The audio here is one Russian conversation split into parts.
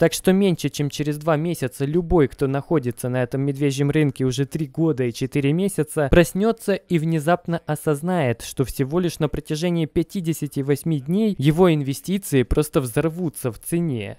Так что меньше, чем через два месяца, любой, кто находится на этом медвежьем рынке уже три года и четыре месяца, проснется и внезапно осознает, что всего лишь на протяжении 58 дней его инвестиции просто взорвутся в цене.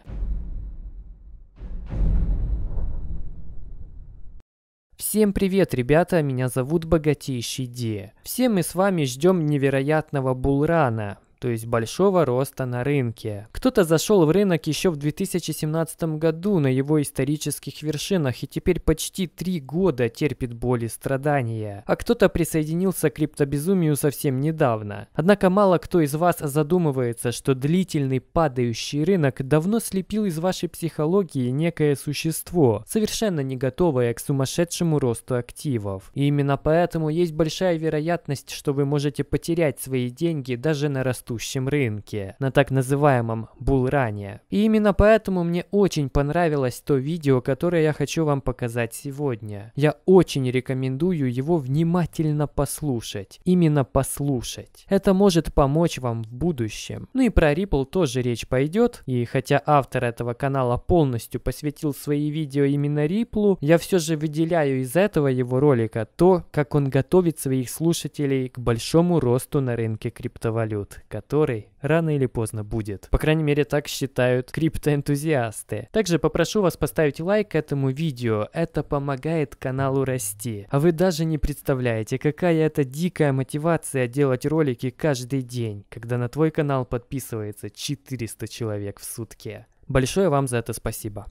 Всем привет, ребята, меня зовут Богатейший Де. Все мы с вами ждем невероятного булрана, то есть большого роста на рынке. Кто-то зашел в рынок еще в 2017 году на его исторических вершинах и теперь почти три года терпит боль и страдания. А кто-то присоединился к криптобезумию совсем недавно. Однако мало кто из вас задумывается, что длительный падающий рынок давно слепил из вашей психологии некое существо, совершенно не готовое к сумасшедшему росту активов. И именно поэтому есть большая вероятность, что вы можете потерять свои деньги даже на растущем растущем рынке, на так называемом булране. И именно поэтому мне очень понравилось то видео, которое я хочу вам показать сегодня. Я очень рекомендую его внимательно послушать. Именно послушать. Это может помочь вам в будущем. Ну и про Ripple тоже речь пойдет. И хотя автор этого канала полностью посвятил свои видео именно Ripple, я все же выделяю из этого его ролика то, как он готовит своих слушателей к большому росту на рынке криптовалют, который рано или поздно будет. По крайней мере, так считают криптоэнтузиасты. Также попрошу вас поставить лайк этому видео, это помогает каналу расти. А вы даже не представляете, какая это дикая мотивация делать ролики каждый день, когда на твой канал подписывается 400 человек в сутки. Большое вам за это спасибо.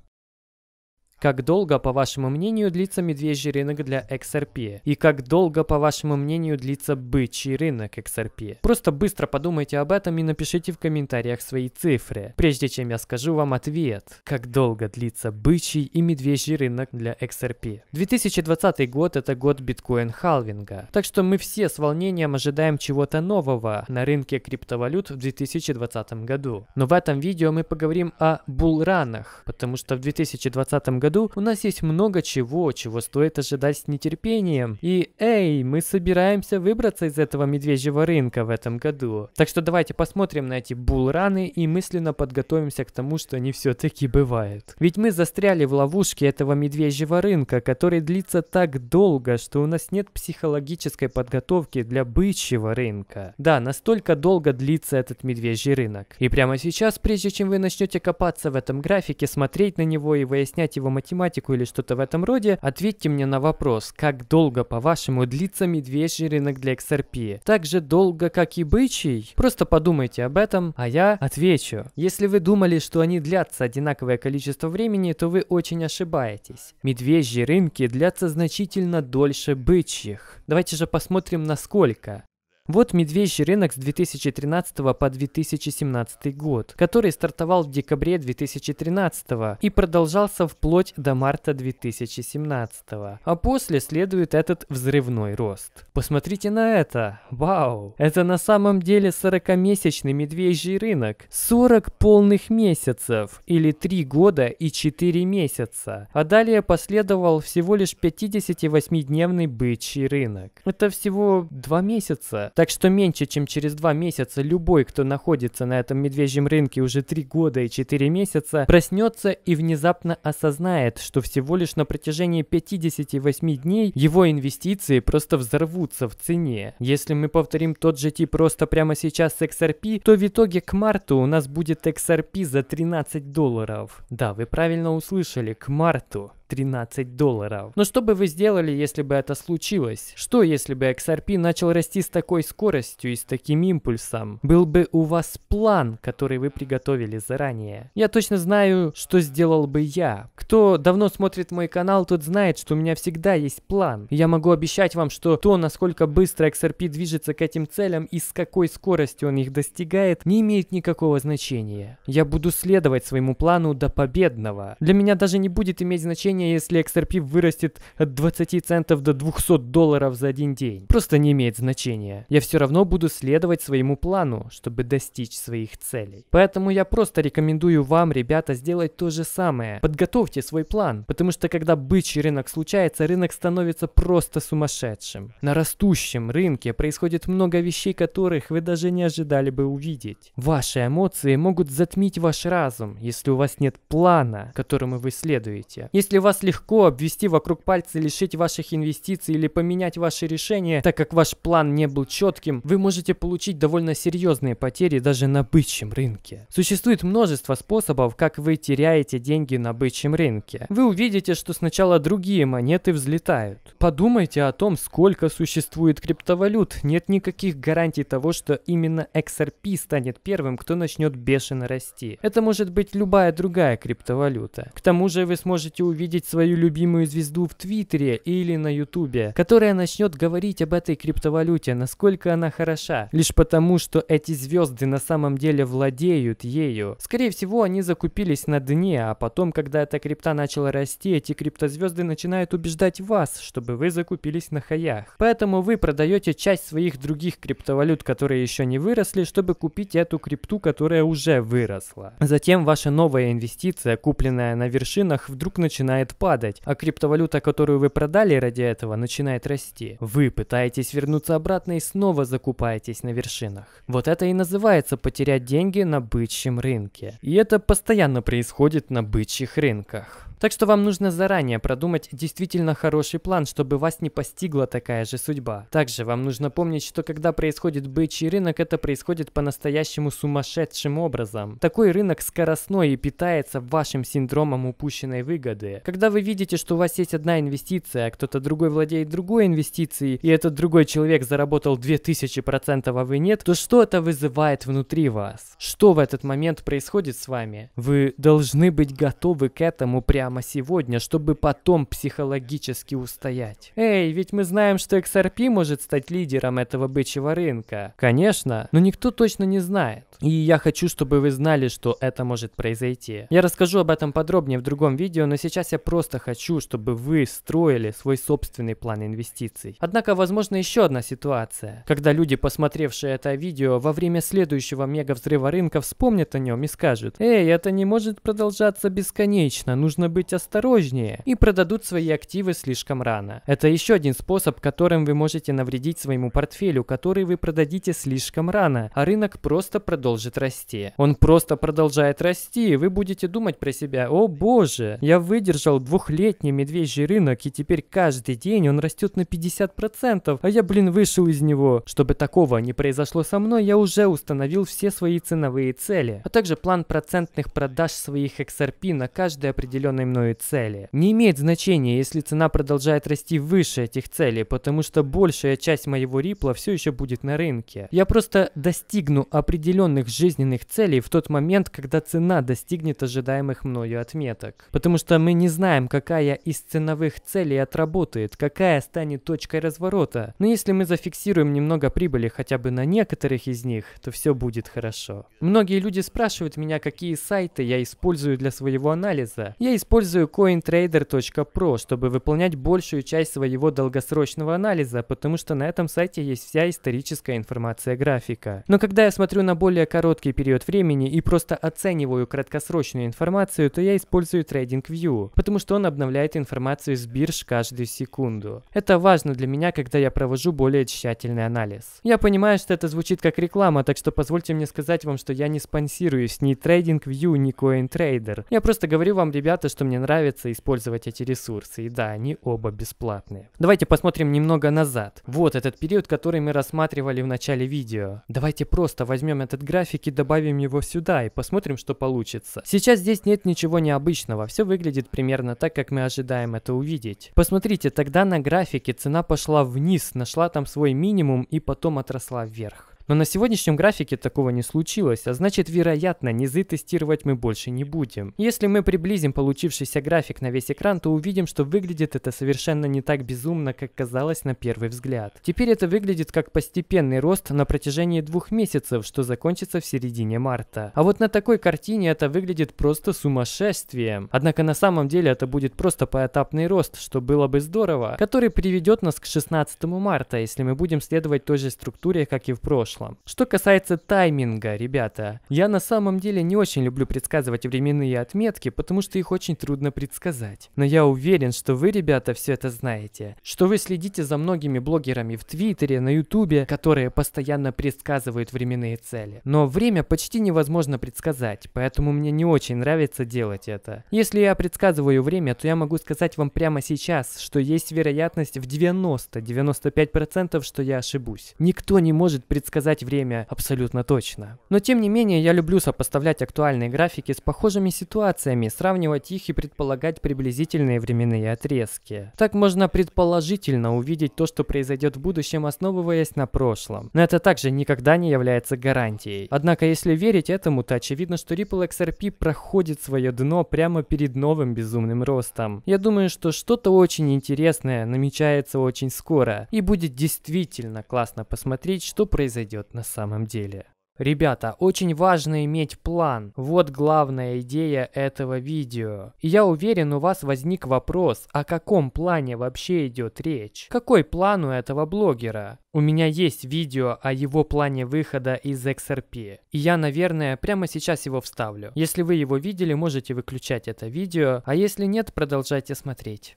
Как долго, по вашему мнению, длится медвежий рынок для XRP? И как долго, по вашему мнению, длится бычий рынок XRP? Просто быстро подумайте об этом и напишите в комментариях свои цифры, прежде чем я скажу вам ответ. Как долго длится бычий и медвежий рынок для XRP? 2020 год – это год биткоин-халвинга, так что мы все с волнением ожидаем чего-то нового на рынке криптовалют в 2020 году. Но в этом видео мы поговорим о булранах, потому что в 2020 году году у нас есть много чего, чего стоит ожидать с нетерпением. И эй, мы собираемся выбраться из этого медвежьего рынка в этом году. Так что давайте посмотрим на эти булраны и мысленно подготовимся к тому, что они все-таки бывают. Ведь мы застряли в ловушке этого медвежьего рынка, который длится так долго, что у нас нет психологической подготовки для бычьего рынка. Да, настолько долго длится этот медвежий рынок. И прямо сейчас, прежде чем вы начнете копаться в этом графике, смотреть на него и выяснять его математику или что-то в этом роде, ответьте мне на вопрос, как долго, по-вашему, длится медвежий рынок для XRP? Так же долго, как и бычий? Просто подумайте об этом, а я отвечу. Если вы думали, что они длятся одинаковое количество времени, то вы очень ошибаетесь. Медвежьи рынки длятся значительно дольше бычьих. Давайте же посмотрим, насколько. Вот медвежий рынок с 2013 по 2017 год, который стартовал в декабре 2013 и продолжался вплоть до марта 2017. А после следует этот взрывной рост. Посмотрите на это. Вау! Это на самом деле 40-месячный медвежий рынок. 40 полных месяцев, или 3 года и 4 месяца. А далее последовал всего лишь 58-дневный бычий рынок. Это всего 2 месяца. Так что меньше, чем через два месяца любой, кто находится на этом медвежьем рынке уже три года и четыре месяца, проснется и внезапно осознает, что всего лишь на протяжении 58 дней его инвестиции просто взорвутся в цене. Если мы повторим тот же тип просто прямо сейчас с XRP, то в итоге к марту у нас будет XRP за 13 долларов. Да, вы правильно услышали, к марту. 13 долларов. Но что бы вы сделали, если бы это случилось? Что, если бы XRP начал расти с такой скоростью и с таким импульсом? Был бы у вас план, который вы приготовили заранее? Я точно знаю, что сделал бы я. Кто давно смотрит мой канал, тот знает, что у меня всегда есть план. Я могу обещать вам, что то, насколько быстро XRP движется к этим целям и с какой скоростью он их достигает, не имеет никакого значения. Я буду следовать своему плану до победного. Для меня даже не будет иметь значения, удивления, если XRP вырастет от 20 центов до 200 долларов за один день. Просто не имеет значения. Я все равно буду следовать своему плану, чтобы достичь своих целей. Поэтому я просто рекомендую вам, ребята, сделать то же самое. Подготовьте свой план, потому что когда бычий рынок случается, рынок становится просто сумасшедшим. На растущем рынке происходит много вещей, которых вы даже не ожидали бы увидеть. Ваши эмоции могут затмить ваш разум, если у вас нет плана, которому вы следуете. Если вас вас легко обвести вокруг пальца, лишить ваших инвестиций или поменять ваши решения, так как ваш план не был четким, вы можете получить довольно серьезные потери даже на бычьем рынке. Существует множество способов, как вы теряете деньги на бычьем рынке. Вы увидите, что сначала другие монеты взлетают. Подумайте о том, сколько существует криптовалют. Нет никаких гарантий того, что именно XRP станет первым, кто начнет бешено расти. Это может быть любая другая криптовалюта. К тому же вы сможете увидеть увидеть свою любимую звезду в Твиттере или на Ютубе, которая начнет говорить об этой криптовалюте, насколько она хороша, лишь потому, что эти звезды на самом деле владеют ею. Скорее всего, они закупились на дне, а потом, когда эта крипта начала расти, эти криптозвезды начинают убеждать вас, чтобы вы закупились на хаях. Поэтому вы продаете часть своих других криптовалют, которые еще не выросли, чтобы купить эту крипту, которая уже выросла. Затем ваша новая инвестиция, купленная на вершинах, вдруг начинает начинает падать, а криптовалюта, которую вы продали ради этого, начинает расти. Вы пытаетесь вернуться обратно и снова закупаетесь на вершинах. Вот это и называется потерять деньги на бычьем рынке. И это постоянно происходит на бычьих рынках. Так что вам нужно заранее продумать действительно хороший план, чтобы вас не постигла такая же судьба. Также вам нужно помнить, что когда происходит бычий рынок, это происходит по-настоящему сумасшедшим образом. Такой рынок скоростной и питается вашим синдромом упущенной выгоды. Когда вы видите, что у вас есть одна инвестиция, а кто-то другой владеет другой инвестицией, и этот другой человек заработал 2000%, а вы нет, то что это вызывает внутри вас? Что в этот момент происходит с вами? Вы должны быть готовы к этому прямо прямо сегодня, чтобы потом психологически устоять. Эй, ведь мы знаем, что XRP может стать лидером этого бычьего рынка. Конечно, но никто точно не знает. И я хочу, чтобы вы знали, что это может произойти. Я расскажу об этом подробнее в другом видео, но сейчас я просто хочу, чтобы вы строили свой собственный план инвестиций. Однако, возможно, еще одна ситуация, когда люди, посмотревшие это видео, во время следующего мега взрыва рынка вспомнят о нем и скажут, «Эй, это не может продолжаться бесконечно, нужно быть быть осторожнее и продадут свои активы слишком рано. Это еще один способ, которым вы можете навредить своему портфелю, который вы продадите слишком рано, а рынок просто продолжит расти. Он просто продолжает расти, и вы будете думать про себя, о боже, я выдержал двухлетний медвежий рынок, и теперь каждый день он растет на 50%, а я, блин, вышел из него. Чтобы такого не произошло со мной, я уже установил все свои ценовые цели, а также план процентных продаж своих XRP на каждый определенный мною цели. Не имеет значения, если цена продолжает расти выше этих целей, потому что большая часть моего рипла все еще будет на рынке. Я просто достигну определенных жизненных целей в тот момент, когда цена достигнет ожидаемых мною отметок. Потому что мы не знаем, какая из ценовых целей отработает, какая станет точкой разворота. Но если мы зафиксируем немного прибыли хотя бы на некоторых из них, то все будет хорошо. Многие люди спрашивают меня, какие сайты я использую для своего анализа. Я использую Использую cointrader.pro, чтобы выполнять большую часть своего долгосрочного анализа, потому что на этом сайте есть вся историческая информация графика. Но когда я смотрю на более короткий период времени и просто оцениваю краткосрочную информацию, то я использую TradingView, потому что он обновляет информацию с бирж каждую секунду. Это важно для меня, когда я провожу более тщательный анализ. Я понимаю, что это звучит как реклама, так что позвольте мне сказать вам, что я не спонсируюсь ни TradingView, ни CoinTrader. Я просто говорю вам, ребята, что мне нравится использовать эти ресурсы, и да, они оба бесплатные. Давайте посмотрим немного назад. Вот этот период, который мы рассматривали в начале видео. Давайте просто возьмем этот график и добавим его сюда, и посмотрим, что получится. Сейчас здесь нет ничего необычного, все выглядит примерно так, как мы ожидаем это увидеть. Посмотрите, тогда на графике цена пошла вниз, нашла там свой минимум и потом отросла вверх. Но на сегодняшнем графике такого не случилось, а значит, вероятно, низы тестировать мы больше не будем. Если мы приблизим получившийся график на весь экран, то увидим, что выглядит это совершенно не так безумно, как казалось на первый взгляд. Теперь это выглядит как постепенный рост на протяжении двух месяцев, что закончится в середине марта. А вот на такой картине это выглядит просто сумасшествием. Однако на самом деле это будет просто поэтапный рост, что было бы здорово, который приведет нас к 16 марта, если мы будем следовать той же структуре, как и в прошлом вышло. Что касается тайминга, ребята, я на самом деле не очень люблю предсказывать временные отметки, потому что их очень трудно предсказать. Но я уверен, что вы, ребята, все это знаете. Что вы следите за многими блогерами в Твиттере, на Ютубе, которые постоянно предсказывают временные цели. Но время почти невозможно предсказать, поэтому мне не очень нравится делать это. Если я предсказываю время, то я могу сказать вам прямо сейчас, что есть вероятность в 90-95%, что я ошибусь. Никто не может предсказать сказать время абсолютно точно. Но тем не менее, я люблю сопоставлять актуальные графики с похожими ситуациями, сравнивать их и предполагать приблизительные временные отрезки. Так можно предположительно увидеть то, что произойдет в будущем, основываясь на прошлом. Но это также никогда не является гарантией. Однако, если верить этому, то очевидно, что Ripple XRP проходит свое дно прямо перед новым безумным ростом. Я думаю, что что-то очень интересное намечается очень скоро, и будет действительно классно посмотреть, что произойдет произойдет на самом деле. Ребята, очень важно иметь план. Вот главная идея этого видео. И я уверен, у вас возник вопрос, о каком плане вообще идет речь? Какой план у этого блогера? У меня есть видео о его плане выхода из XRP. И я, наверное, прямо сейчас его вставлю. Если вы его видели, можете выключать это видео, а если нет, продолжайте смотреть.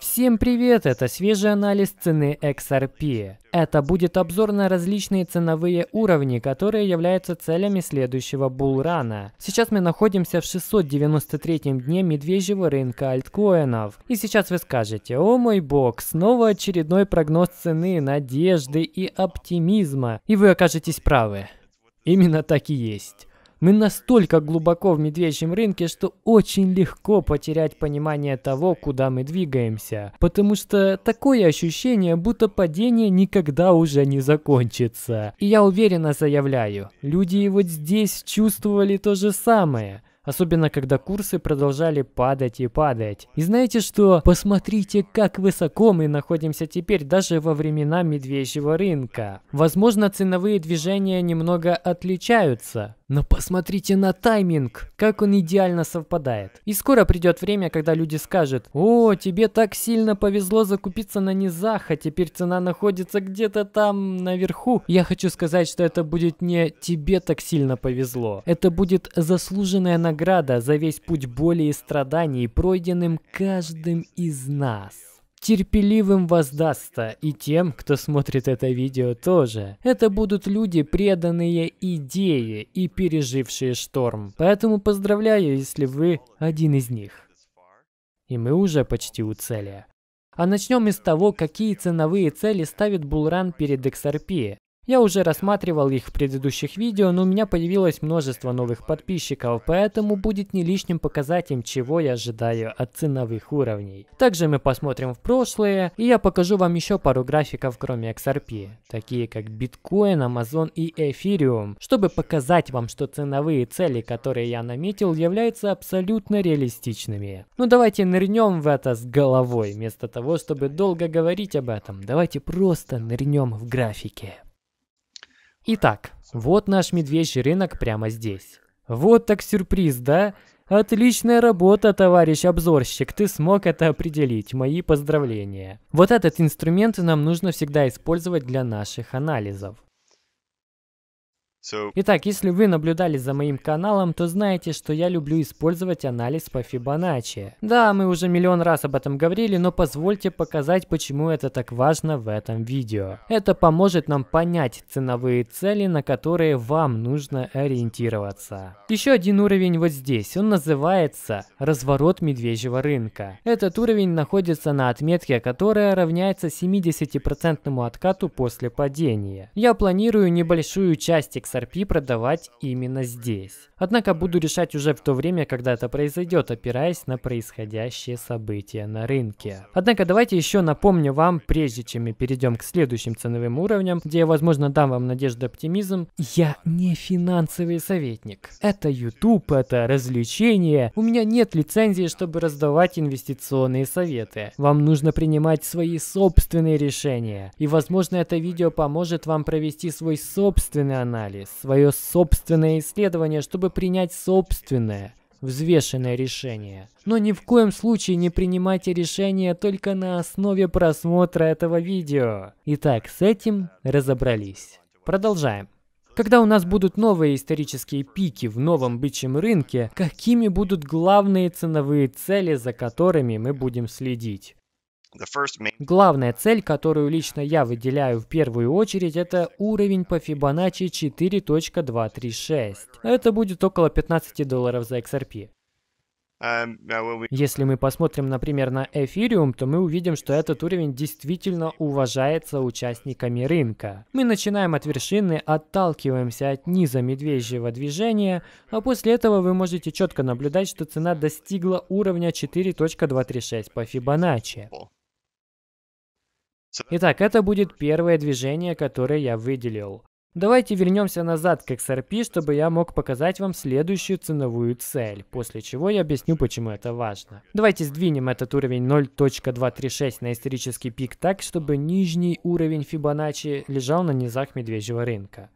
Всем привет, это свежий анализ цены XRP. Это будет обзор на различные ценовые уровни, которые являются целями следующего булрана. Сейчас мы находимся в 693 дне медвежьего рынка альткоинов. И сейчас вы скажете, о мой бог, снова очередной прогноз цены, надежды и оптимизма. И вы окажетесь правы. Именно так и есть. Мы настолько глубоко в медвежьем рынке, что очень легко потерять понимание того, куда мы двигаемся. Потому что такое ощущение, будто падение никогда уже не закончится. И я уверенно заявляю, люди и вот здесь чувствовали то же самое особенно когда курсы продолжали падать и падать. И знаете что? Посмотрите, как высоко мы находимся теперь, даже во времена медвежьего рынка. Возможно, ценовые движения немного отличаются, но посмотрите на тайминг, как он идеально совпадает. И скоро придет время, когда люди скажут, «О, тебе так сильно повезло закупиться на низах, а теперь цена находится где-то там наверху». Я хочу сказать, что это будет не «тебе так сильно повезло». Это будет заслуженная награда за весь путь боли и страданий, пройденным каждым из нас терпеливым воздастся, и тем, кто смотрит это видео тоже. Это будут люди, преданные идее и пережившие шторм. Поэтому поздравляю, если вы один из них. И мы уже почти у цели. А начнем из того, какие ценовые цели ставит Булран перед XRP. Я уже рассматривал их в предыдущих видео, но у меня появилось множество новых подписчиков, поэтому будет не лишним показать им, чего я ожидаю от ценовых уровней. Также мы посмотрим в прошлое, и я покажу вам еще пару графиков, кроме XRP, такие как Bitcoin, Amazon и Ethereum, чтобы показать вам, что ценовые цели, которые я наметил, являются абсолютно реалистичными. Ну давайте нырнем в это с головой, вместо того, чтобы долго говорить об этом, давайте просто нырнем в графике. Итак, вот наш медвежий рынок прямо здесь. Вот так сюрприз, да? Отличная работа, товарищ обзорщик, ты смог это определить, мои поздравления. Вот этот инструмент нам нужно всегда использовать для наших анализов. Итак, если вы наблюдали за моим каналом, то знаете, что я люблю использовать анализ по Фибоначчи. Да, мы уже миллион раз об этом говорили, но позвольте показать, почему это так важно в этом видео. Это поможет нам понять ценовые цели, на которые вам нужно ориентироваться. Еще один уровень вот здесь, он называется «Разворот медвежьего рынка». Этот уровень находится на отметке, которая равняется 70% откату после падения. Я планирую небольшую часть XRP продавать именно здесь. Однако буду решать уже в то время, когда это произойдет, опираясь на происходящие события на рынке. Однако давайте еще напомню вам, прежде чем мы перейдем к следующим ценовым уровням, где я, возможно, дам вам надежду оптимизм, я не финансовый советник. Это YouTube, это развлечение. У меня нет лицензии, чтобы раздавать инвестиционные советы. Вам нужно принимать свои собственные решения. И, возможно, это видео поможет вам провести свой собственный анализ, свое собственное исследование, чтобы принять собственное, взвешенное решение. Но ни в коем случае не принимайте решения только на основе просмотра этого видео. Итак, с этим разобрались. Продолжаем. Когда у нас будут новые исторические пики в новом бычьем рынке, какими будут главные ценовые цели, за которыми мы будем следить? Главная цель, которую лично я выделяю в первую очередь, это уровень по Fibonacci 4.236. Это будет около 15 долларов за XRP. Um, Если мы посмотрим, например, на эфириум, то мы увидим, что этот уровень действительно уважается участниками рынка. Мы начинаем от вершины, отталкиваемся от низа медвежьего движения, а после этого вы можете четко наблюдать, что цена достигла уровня 4.236 по Фибоначчи. Итак, это будет первое движение, которое я выделил. Давайте вернемся назад к XRP, чтобы я мог показать вам следующую ценовую цель, после чего я объясню, почему это важно. Давайте сдвинем этот уровень 0.236 на исторический пик так, чтобы нижний уровень Фибоначчи лежал на низах медвежьего рынка.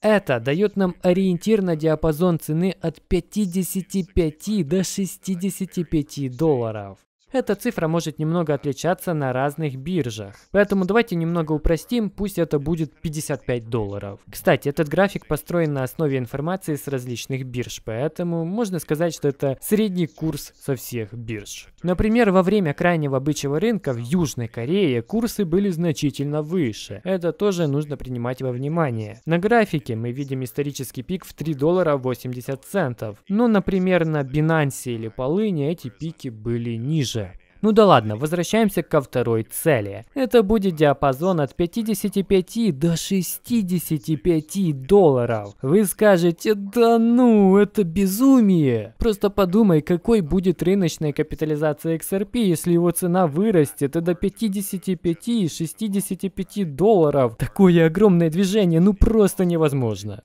Это дает нам ориентир на диапазон цены от 55 до 65 долларов. Эта цифра может немного отличаться на разных биржах. Поэтому давайте немного упростим, пусть это будет 55 долларов. Кстати, этот график построен на основе информации с различных бирж, поэтому можно сказать, что это средний курс со всех бирж. Например, во время крайнего бычьего рынка в Южной Корее курсы были значительно выше. Это тоже нужно принимать во внимание. На графике мы видим исторический пик в 3 доллара 80 центов. Но, например, на Binance или Полыне эти пики были ниже. Ну да ладно, возвращаемся ко второй цели. Это будет диапазон от 55 до 65 долларов. Вы скажете, да ну, это безумие. Просто подумай, какой будет рыночная капитализация XRP, если его цена вырастет и до 55-65 долларов. Такое огромное движение, ну просто невозможно.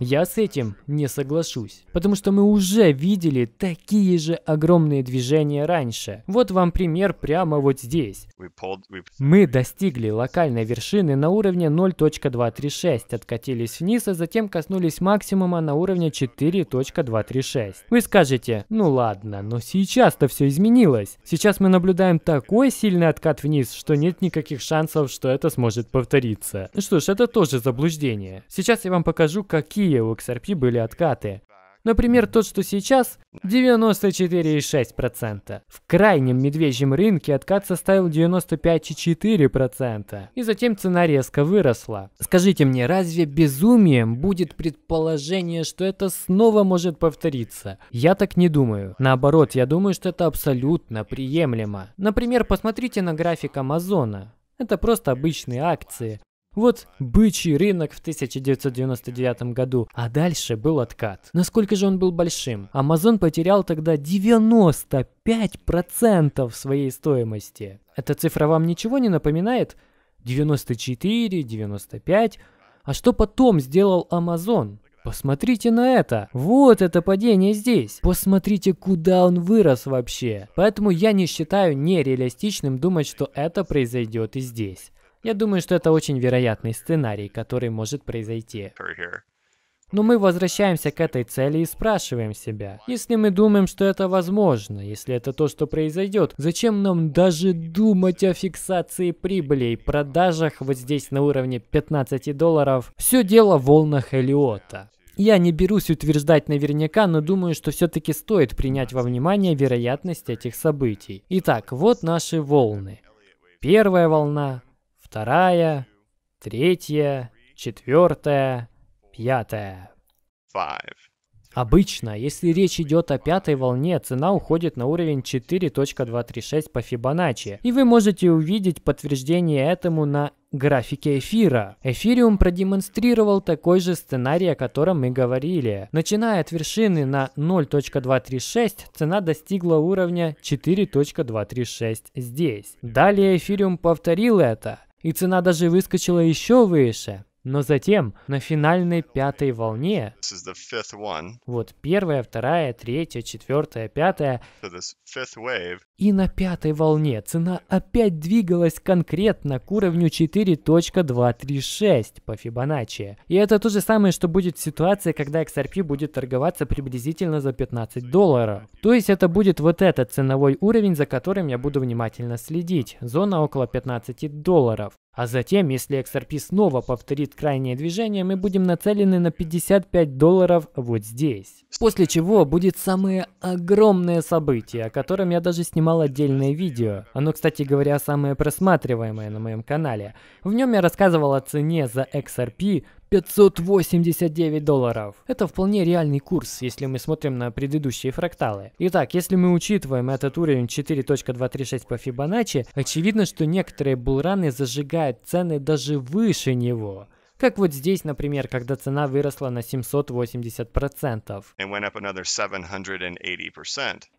Я с этим не соглашусь, потому что мы уже видели такие же огромные движения раньше. Вот вам пример прямо вот здесь. Мы достигли локальной вершины на уровне 0.236, откатились вниз, а затем коснулись максимума на уровне 4.236. Вы скажете, ну ладно, но сейчас-то все изменилось. Сейчас мы наблюдаем такой сильный откат вниз, что нет никаких шансов, что это сможет повториться. Ну что ж, это тоже заблуждение. Сейчас я вам покажу, какие какие у XRP были откаты. Например, тот, что сейчас 94,6%. В крайнем медвежьем рынке откат составил 95,4%. И затем цена резко выросла. Скажите мне, разве безумием будет предположение, что это снова может повториться? Я так не думаю. Наоборот, я думаю, что это абсолютно приемлемо. Например, посмотрите на график Амазона. Это просто обычные акции. Вот бычий рынок в 1999 году, а дальше был откат. Насколько же он был большим? Amazon потерял тогда 95% своей стоимости. Эта цифра вам ничего не напоминает? 94, 95. А что потом сделал Amazon? Посмотрите на это. Вот это падение здесь. Посмотрите, куда он вырос вообще. Поэтому я не считаю нереалистичным думать, что это произойдет и здесь. Я думаю, что это очень вероятный сценарий, который может произойти. Но мы возвращаемся к этой цели и спрашиваем себя, если мы думаем, что это возможно, если это то, что произойдет, зачем нам даже думать о фиксации прибыли и продажах вот здесь на уровне 15 долларов? Все дело в волнах Элиота. Я не берусь утверждать наверняка, но думаю, что все-таки стоит принять во внимание вероятность этих событий. Итак, вот наши волны. Первая волна вторая, третья, четвертая, пятая. Обычно, если речь идет о пятой волне, цена уходит на уровень 4.236 по Фибоначчи, и вы можете увидеть подтверждение этому на графике эфира. Эфириум продемонстрировал такой же сценарий, о котором мы говорили. Начиная от вершины на 0.236, цена достигла уровня 4.236 здесь. Далее эфириум повторил это и цена даже выскочила еще выше. Но затем, на финальной пятой волне, вот первая, вторая, третья, четвертая, пятая, и на пятой волне цена опять двигалась конкретно к уровню 4.236 по Фибоначчи. И это то же самое, что будет ситуация, когда XRP будет торговаться приблизительно за 15 долларов. То есть это будет вот этот ценовой уровень, за которым я буду внимательно следить. Зона около 15 долларов. А затем, если XRP снова повторит крайнее движение, мы будем нацелены на 55 долларов вот здесь. После чего будет самое огромное событие, о котором я даже снимал отдельное видео. Оно, кстати говоря, самое просматриваемое на моем канале. В нем я рассказывал о цене за XRP 589 долларов. Это вполне реальный курс, если мы смотрим на предыдущие фракталы. Итак, если мы учитываем этот уровень 4.236 по Фибоначчи, очевидно, что некоторые булраны зажигают цены даже выше него. Как вот здесь, например, когда цена выросла на 780%.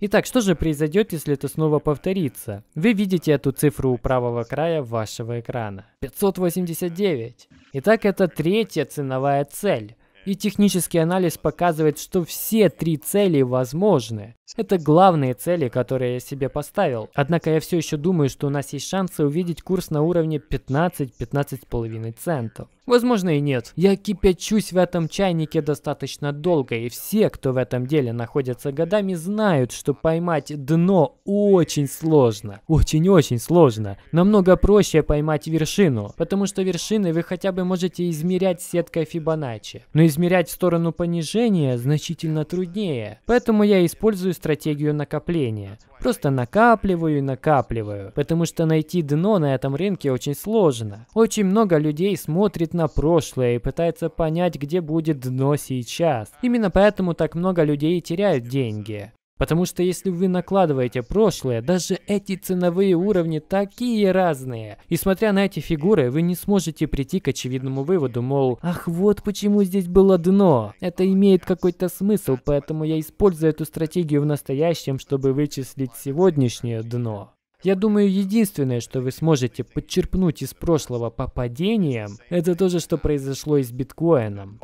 Итак, что же произойдет, если это снова повторится? Вы видите эту цифру у правого края вашего экрана. 589. Итак, это третья ценовая цель. И технический анализ показывает, что все три цели возможны. Это главные цели, которые я себе поставил. Однако я все еще думаю, что у нас есть шансы увидеть курс на уровне 15-15,5 центов. Возможно и нет. Я кипячусь в этом чайнике достаточно долго, и все, кто в этом деле находятся годами, знают, что поймать дно очень сложно. Очень-очень сложно. Намного проще поймать вершину, потому что вершины вы хотя бы можете измерять сеткой Фибоначчи. Но из Измерять сторону понижения значительно труднее, поэтому я использую стратегию накопления. Просто накапливаю и накапливаю, потому что найти дно на этом рынке очень сложно. Очень много людей смотрит на прошлое и пытается понять, где будет дно сейчас. Именно поэтому так много людей теряют деньги. Потому что если вы накладываете прошлое, даже эти ценовые уровни такие разные. И смотря на эти фигуры, вы не сможете прийти к очевидному выводу, мол, ах, вот почему здесь было дно. Это имеет какой-то смысл, поэтому я использую эту стратегию в настоящем, чтобы вычислить сегодняшнее дно. Я думаю, единственное, что вы сможете подчерпнуть из прошлого по падениям, это то же, что произошло и с биткоином.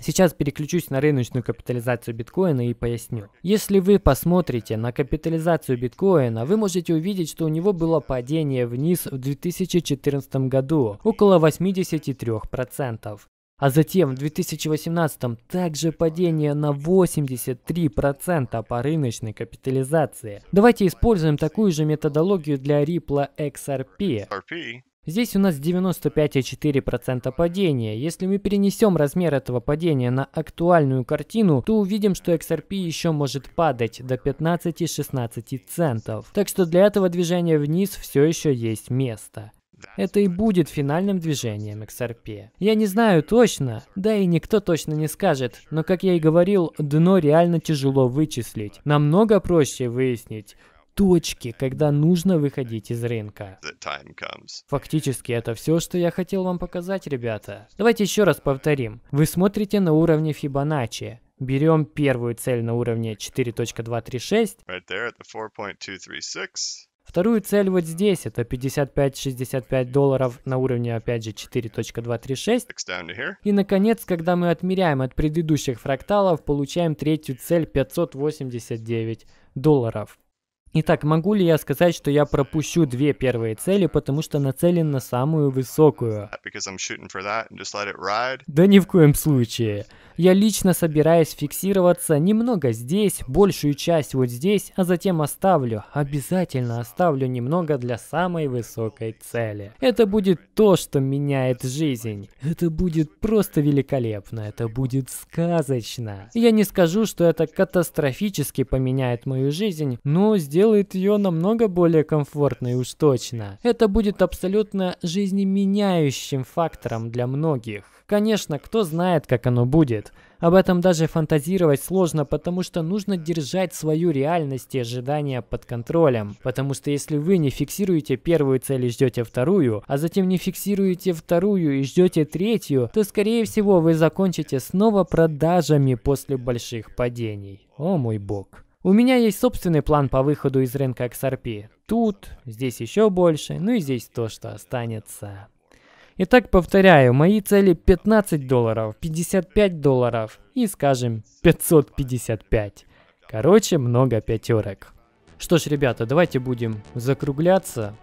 Сейчас переключусь на рыночную капитализацию биткоина и поясню. Если вы посмотрите на капитализацию биткоина, вы можете увидеть, что у него было падение вниз в 2014 году около 83%. А затем в 2018 также падение на 83% по рыночной капитализации. Давайте используем такую же методологию для Ripple XRP. Здесь у нас 95,4% падения. Если мы перенесем размер этого падения на актуальную картину, то увидим, что XRP еще может падать до 15-16 центов. Так что для этого движения вниз все еще есть место. Это и будет финальным движением XRP. Я не знаю точно, да и никто точно не скажет, но как я и говорил, дно реально тяжело вычислить. Намного проще выяснить, точки, когда нужно выходить из рынка. Фактически это все, что я хотел вам показать, ребята. Давайте еще раз повторим. Вы смотрите на уровне Фибоначчи. Берем первую цель на уровне 4.236. Right Вторую цель вот здесь, это 55-65 долларов на уровне, опять же, 4.236. И, наконец, когда мы отмеряем от предыдущих фракталов, получаем третью цель 589 долларов. Итак, могу ли я сказать, что я пропущу две первые цели, потому что нацелен на самую высокую? Uh, да ни в коем случае. Я лично собираюсь фиксироваться немного здесь, большую часть вот здесь, а затем оставлю, обязательно оставлю немного для самой высокой цели. Это будет то, что меняет жизнь. Это будет просто великолепно, это будет сказочно. Я не скажу, что это катастрофически поменяет мою жизнь, но сделаю сделает ее намного более комфортной и устойчивой. Это будет абсолютно жизнеменяющим фактором для многих. Конечно, кто знает, как оно будет. Об этом даже фантазировать сложно, потому что нужно держать свою реальность и ожидания под контролем. Потому что если вы не фиксируете первую цель и ждете вторую, а затем не фиксируете вторую и ждете третью, то скорее всего вы закончите снова продажами после больших падений. О мой бог. У меня есть собственный план по выходу из рынка XRP. Тут, здесь еще больше, ну и здесь то, что останется. Итак, повторяю, мои цели 15 долларов, 55 долларов и, скажем, 555. Короче, много пятерок. Что ж, ребята, давайте будем закругляться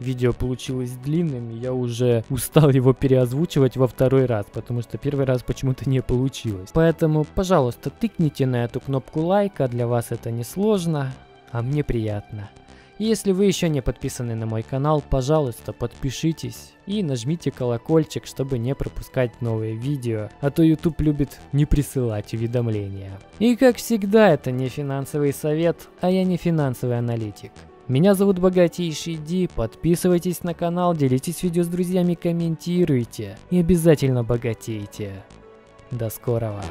видео получилось длинным, и я уже устал его переозвучивать во второй раз, потому что первый раз почему-то не получилось. Поэтому, пожалуйста, тыкните на эту кнопку лайка, для вас это не сложно, а мне приятно. если вы еще не подписаны на мой канал, пожалуйста, подпишитесь и нажмите колокольчик, чтобы не пропускать новые видео, а то YouTube любит не присылать уведомления. И как всегда, это не финансовый совет, а я не финансовый аналитик. Меня зовут Богатейший Ди, подписывайтесь на канал, делитесь видео с друзьями, комментируйте и обязательно богатейте. До скорого!